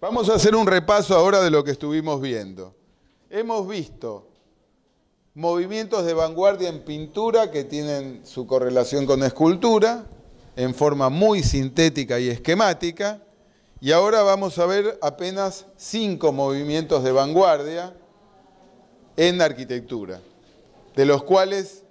Vamos a hacer un repaso ahora de lo que estuvimos viendo. Hemos visto movimientos de vanguardia en pintura que tienen su correlación con escultura, en forma muy sintética y esquemática, y ahora vamos a ver apenas cinco movimientos de vanguardia en arquitectura, de los cuales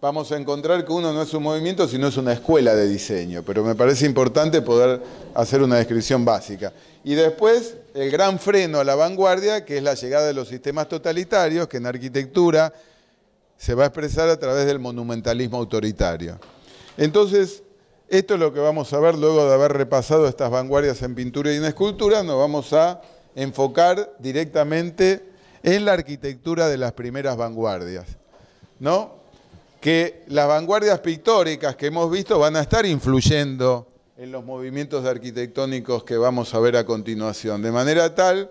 vamos a encontrar que uno no es un movimiento, sino es una escuela de diseño, pero me parece importante poder hacer una descripción básica. Y después, el gran freno a la vanguardia, que es la llegada de los sistemas totalitarios, que en arquitectura se va a expresar a través del monumentalismo autoritario. Entonces, esto es lo que vamos a ver luego de haber repasado estas vanguardias en pintura y en escultura, nos vamos a enfocar directamente en la arquitectura de las primeras vanguardias. ¿No? que las vanguardias pictóricas que hemos visto van a estar influyendo en los movimientos arquitectónicos que vamos a ver a continuación. De manera tal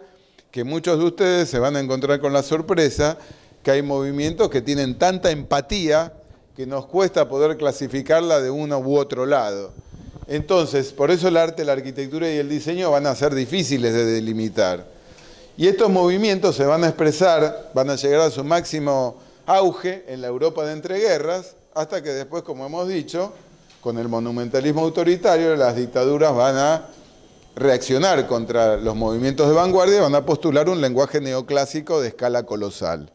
que muchos de ustedes se van a encontrar con la sorpresa que hay movimientos que tienen tanta empatía que nos cuesta poder clasificarla de uno u otro lado. Entonces, por eso el arte, la arquitectura y el diseño van a ser difíciles de delimitar. Y estos movimientos se van a expresar, van a llegar a su máximo auge en la Europa de entreguerras, hasta que después, como hemos dicho, con el monumentalismo autoritario, las dictaduras van a reaccionar contra los movimientos de vanguardia y van a postular un lenguaje neoclásico de escala colosal.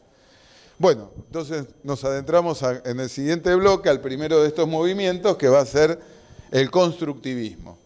Bueno, entonces nos adentramos en el siguiente bloque al primero de estos movimientos que va a ser el constructivismo.